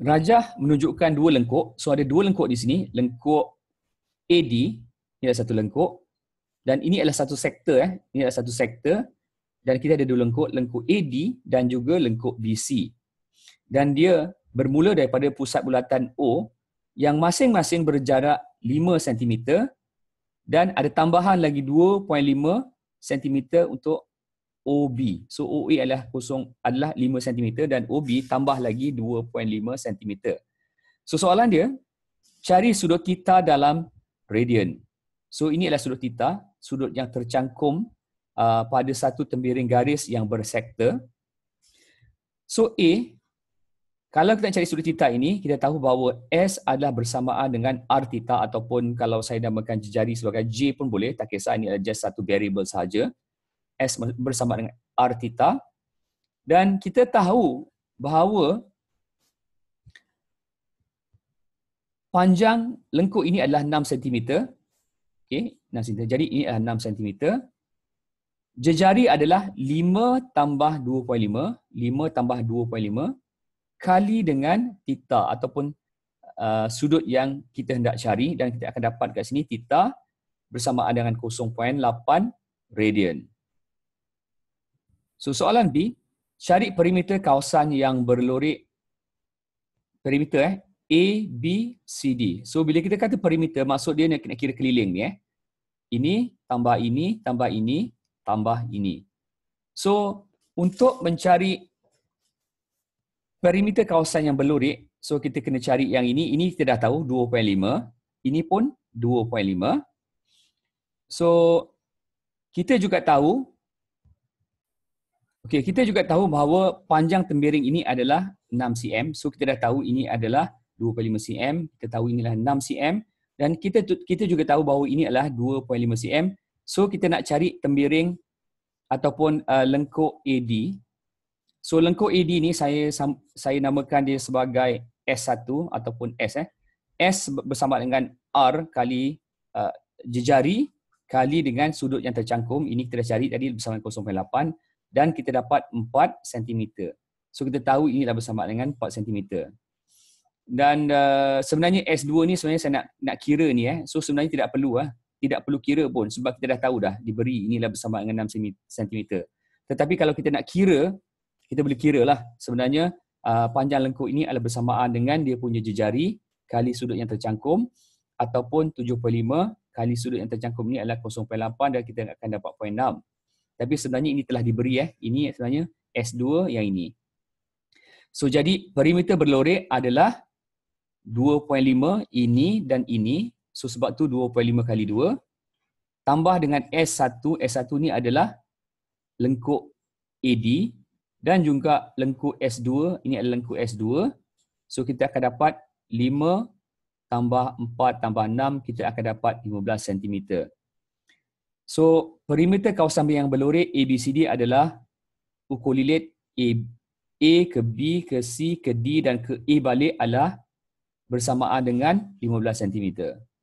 Rajah menunjukkan dua lengkuk. So ada dua lengkuk di sini. Lengkuk AD. Ini adalah satu lengkuk. Dan ini adalah satu sektor. Eh. Ini adalah satu sektor. Dan kita ada dua lengkuk. Lengkuk AD dan juga lengkuk BC. Dan dia bermula daripada pusat bulatan O yang masing-masing berjarak 5 cm dan ada tambahan lagi 2.5 cm untuk OB. So OA adalah kosong adalah 5 cm dan OB tambah lagi 2.5 cm. So soalan dia cari sudut theta dalam radian. So ini adalah sudut theta, sudut yang tercangkum uh, pada satu tembiring garis yang bersektor. So A kalau kita cari sudut theta ini, kita tahu bahawa S adalah bersamaan dengan R tita ataupun kalau saya namakan jejari sebagai J pun boleh, tak kisah ini adalah just satu variable sahaja. S bersama dengan R theta. Dan kita tahu bahawa panjang lengkuk ini adalah 6 cm. Okay, 6 cm. Jadi ini adalah 6 cm. Jejari adalah 5 tambah 2.5. 5 tambah 2.5 kali dengan theta ataupun uh, sudut yang kita hendak cari dan kita akan dapat kat sini tita bersamaan dengan 0.8 radian. So soalan B, cari perimeter kawasan yang berlorik perimeter eh A, B, C, D. So bila kita kata perimeter, maksud dia nak kira keliling ni eh. Ini tambah ini, tambah ini, tambah ini. So untuk mencari perimeter kawasan yang berlorik, so kita kena cari yang ini. Ini kita dah tahu 2.5. Ini pun 2.5. So kita juga tahu Okey, kita juga tahu bahawa panjang tembiring ini adalah 6 cm. So kita dah tahu ini adalah 2.5 cm, kita tahu inilah 6 cm dan kita kita juga tahu bahawa ini adalah 2.5 cm. So kita nak cari tembiring ataupun uh, lengkuk AD. So lengkok AD ni saya saya namakan dia sebagai S1 ataupun S eh. S bersama dengan R kali uh, jejari kali dengan sudut yang tercangkum. Ini kita dah cari tadi bersama dengan 0.8 dan kita dapat 4 cm. So kita tahu ini adalah bersamaan dengan 4 cm. Dan uh, sebenarnya S2 ni sebenarnya saya nak nak kira ni eh. So sebenarnya tidak perlu ah. Eh. Tidak perlu kira pun sebab kita dah tahu dah diberi inilah bersamaan dengan 6 cm. Tetapi kalau kita nak kira, kita boleh kira lah sebenarnya uh, panjang lengkuk ini adalah bersamaan dengan dia punya jejari kali sudut yang tercangkum ataupun 7.5 kali sudut yang tercangkum ni adalah 0.8 dan kita akan dapat tapi sebenarnya ini telah diberi eh. Ini sebenarnya S2 yang ini. So jadi perimeter berlorek adalah 2.5 ini dan ini. So sebab tu 2.5 kali 2. Tambah dengan S1, S1 ni adalah lengkuk AD dan juga lengkuk S2, ini adalah lengkuk S2. So kita akan dapat 5 tambah 4 tambah 6, kita akan dapat 15 cm. So perimeter kawasan yang berlorek ABCD adalah ukulilit A, A ke B ke C ke D dan ke A balik adalah bersamaan dengan 15 cm.